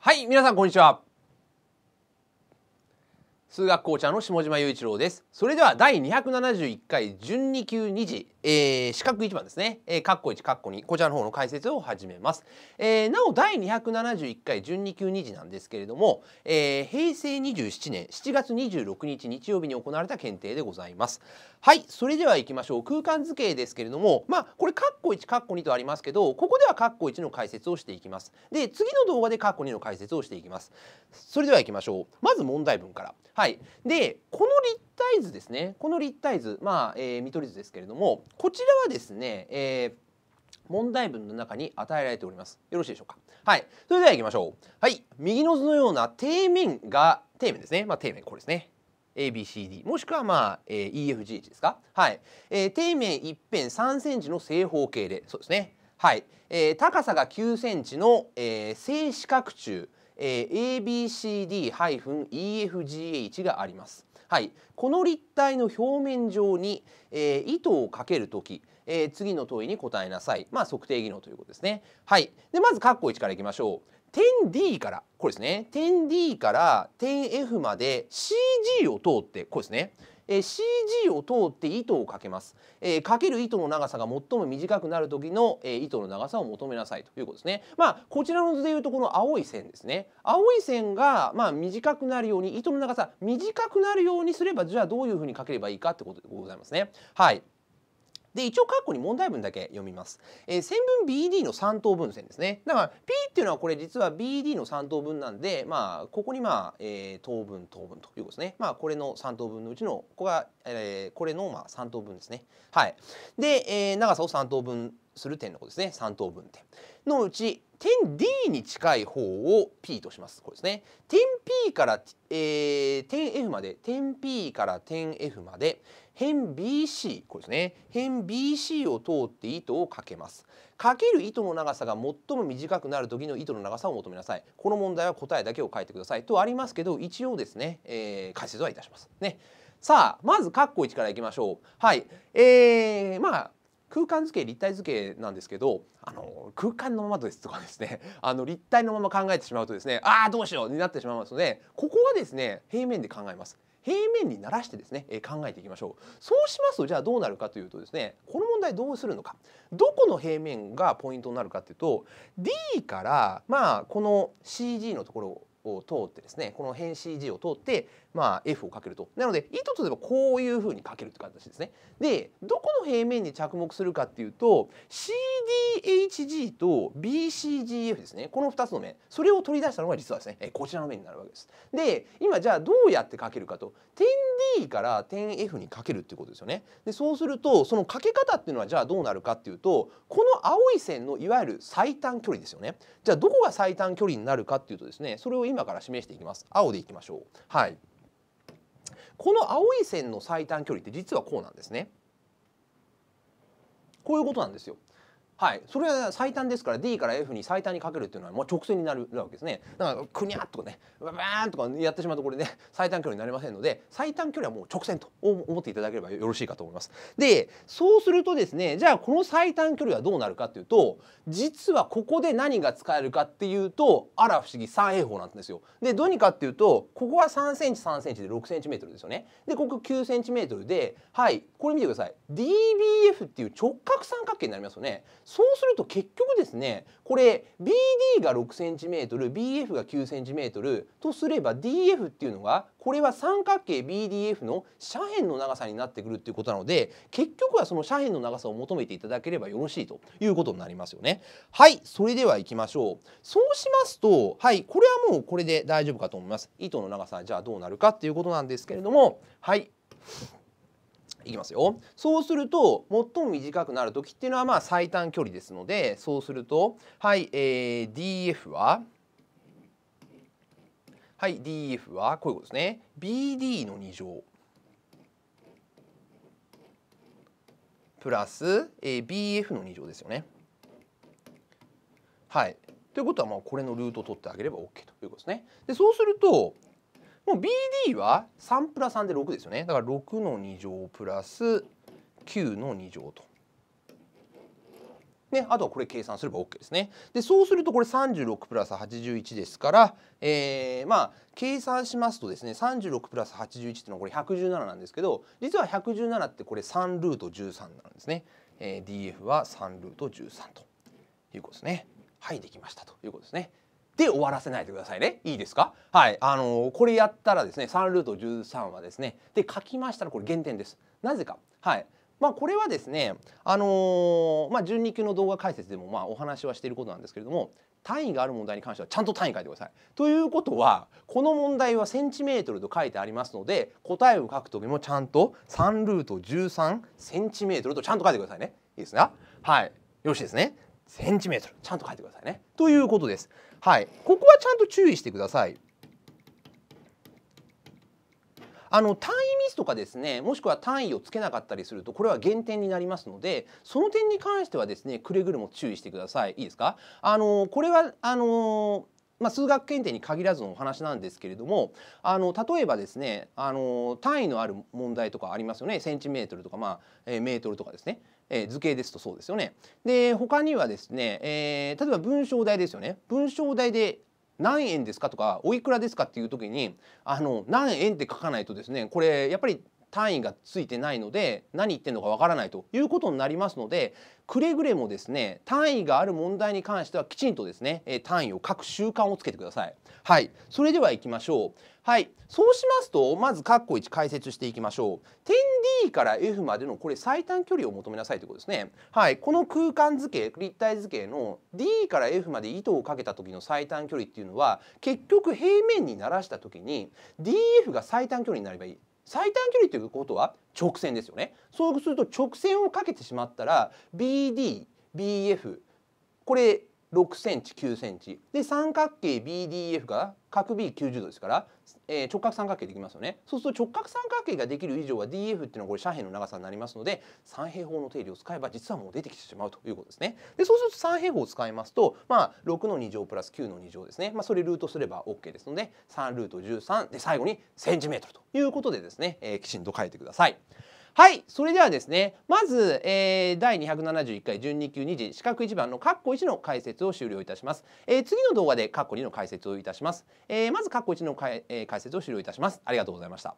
はい皆さんこんにちは数学校長の下島雄一郎ですそれでは第二百七十一回準二級二次、えー、四角一番ですね、えー、カッコ1カッこちらの方の解説を始めます、えー、なお第二百七十一回準二級二次なんですけれども、えー、平成二十七年七月二十六日日曜日に行われた検定でございますはいそれでは行きましょう空間図形ですけれどもまあこれ括弧一括弧二とありますけどここでは括弧一の解説をしていきますで次の動画で括弧二の解説をしていきますそれでは行きましょうまず問題文からはいはいでこの立体図ですねこの立体図まあ、えー、見取り図ですけれどもこちらはですね、えー問題文の中に与えられております。よろしいでしょうか。はい。それでは行きましょう。はい。右の図のような底面が、底面ですね。まあ、底面これですね。ABCD もしくはまあ、えー、EFGH ですか。はい。えー、底面一辺3センチの正方形で、そうですね。はい。えー、高さが9センチの、えー、正四角柱。えー、ABCD-EFGH があります。はい、この立体の表面上に、えー、糸をかけるとき、えー、次の問いに答えなさい。まあ測定技能ということですね。はい。でまず括弧1からいきましょう。点 D からこれですね。点 D から点 F まで CG を通ってこれですね。えー、CG を通って糸をかけます、えー、かける糸の長さが最も短くなる時の、えー、糸の長さを求めなさいということですねまあこちらの図でいうとこの青い線ですね青い線がまあ短くなるように糸の長さ短くなるようにすればじゃあどういうふうにかければいいかってことでございますねはい。で一応括弧に問題文だけ読みます、えー、線分 BD の3等分線ですねだから P っていうのはこれ実は BD の3等分なんでまあここにまあ、えー、等分等分ということですねまあこれの3等分のうちのここが、えー、これのまあ3等分ですねはいで、えー、長さを3等分する点のことですね三等分点のうち点 D に近い方を P としますこれですね点 P から、えー、点 F まで点 P から点 F まで辺 BC これですね辺 BC を通って糸をかけますかける糸の長さが最も短くなる時の糸の長さを求めなさいこの問題は答えだけを書いてくださいとありますけど一応ですね、えー、解説はいたしますねさあまず括弧1からいきましょうはいえー、まあ空間図形立体図形なんですけどあの空間のままですとかですね あの立体のまま考えてしまうとですねああどうしようになってしまいますのでここはですね平面で考えます。平面にならしてですね、え考えていきましょうそうしますとじゃあどうなるかというとですねこの問題どうするのかどこの平面がポイントになるかっていうと D からまあこの CG のところを通ってですねこの辺 CG を通ってまあ、F をかけると。なので糸といえばこういうふうにかけるって形ですね。でどこの平面に着目するかっていうと CDHG と BCGF ですねこの2つの面それを取り出したのが実はですねこちらの面になるわけです。で今じゃあどうやってかけるかと点 D から点 F にかけるっていうことですよね。でそうするとそのかけ方っていうのはじゃあどうなるかっていうとこの青い線のいわゆる最短距離ですよね。じゃあどこが最短距離になるかっていうとですねそれを今から示していきます。青でいきましょう。はいこの青い線の最短距離って実はこうなんですね。こういうことなんですよ。はい、それは最短ですから D から F に最短にかけるっていうのはもう直線になるわけですねだからくにゃっとねババーンとかやってしまうとこれね最短距離になりませんので最短距離はもう直線と思っていただければよろしいかと思いますでそうするとですねじゃあこの最短距離はどうなるかっていうと実はここで何が使えるかっていうとあら不思議三平方なんですよでどうにかっていうとここは3 c m 3ンチで6トルですよねでここ9 c m ではいこれ見てください DBF っていう直角三角形になりますよねそうすると結局ですねこれ BD が 6cmBF が 9cm とすれば DF っていうのがこれは三角形 BDF の斜辺の長さになってくるっていうことなので結局はその斜辺の長さを求めていただければよろしいということになりますよね。はいそれではいきましょう。そうしますとはいこれはもうこれで大丈夫かと思います。糸の長さじゃあどうなるかっていうことなんですけれどもはい。いきますよそうすると最も短くなる時っていうのはまあ最短距離ですのでそうするとはい、えー、DF ははい DF はこういうことですね BD の2乗プラス、えー、BF の2乗ですよね。はいということはまあこれのルートを取ってあげれば OK ということですね。でそうするともう BD は3プラス3で6ですよねだから6の2乗プラス9の2乗と。ね、あとはこれ計算すれば OK ですね。でそうするとこれ36プラス81ですから、えー、まあ計算しますとですね36プラス81っていうのはこれ117なんですけど実は117ってこれ3ルート13なんですね。えー、DF は3ルート13ということですね。はいできましたということですね。で終わらせないでくださいねいいですかはいあのー、これやったらですね3ルート13はですねで書きましたらこれ減点ですなぜかはいまあ、これはですね、あのー、まあ、12級の動画解説でもまあお話はしていることなんですけれども単位がある問題に関してはちゃんと単位書いてください。ということはこの問題はセンチメートルと書いてありますので答えを書く時もちゃんと3ルート13センチメートルとちゃんと書いてくださいね。いいですかはいよろしいですね。センチメートルちゃんと書いてくださいね。ということです。はい、ここはちゃんと注意してください。あの単位ミスとかですねもしくは単位をつけなかったりするとこれは減点になりますのでその点に関してはですねくれぐれも注意してくださいいいですかあのこれはあのまあ、数学検定に限らずのお話なんですけれどもあの例えばですねあの単位のある問題とかありますよねセンチメートルとか、まあえー、メートルとかですねえ図形ですとそうですよね。で他にはですね、えー、例えば文章題ですよね。文章題で何円ですかとかおいくらですかっていう時にあの何円って書かないとですねこれやっぱり単位がついてないので何言ってんのかわからないということになりますのでくれぐれもですね単位がある問題に関してはきちんとですね単位を書く習慣をつけてください。はい、それではいきましょう。はい、そうしますとまず括弧1解説していきましょう。点 D から F までのこれ最短距離を求めなさいということですね。はい、この空間図形立体図形の D から F まで糸をかけた時の最短距離っていうのは結局平面にならした時に DF が最短距離になればいい。最短距離ということは直線ですよねそうすると直線をかけてしまったら BDBF これ6センチ9センチで三角形 BDF が角 B90 度ですから、えー、直角三角形できますよねそうすると直角三角形ができる以上は DF っていうのはこれ斜辺の長さになりますので三平方の定理を使えば実はもう出てきてしまうということですねでそうすると三平方を使いますと、まあ、6の2乗プラス9の2乗ですね、まあ、それルートすれば OK ですので3ルート13で最後にセンチメートルということでですね、えー、きちんと書いてください。はい、それではですね、まず、えー、第271回1二級二次四角一番のカッコ1の解説を終了いたします。えー、次の動画でカッコ2の解説をいたします。えー、まずカッコ1の、えー、解説を終了いたします。ありがとうございました。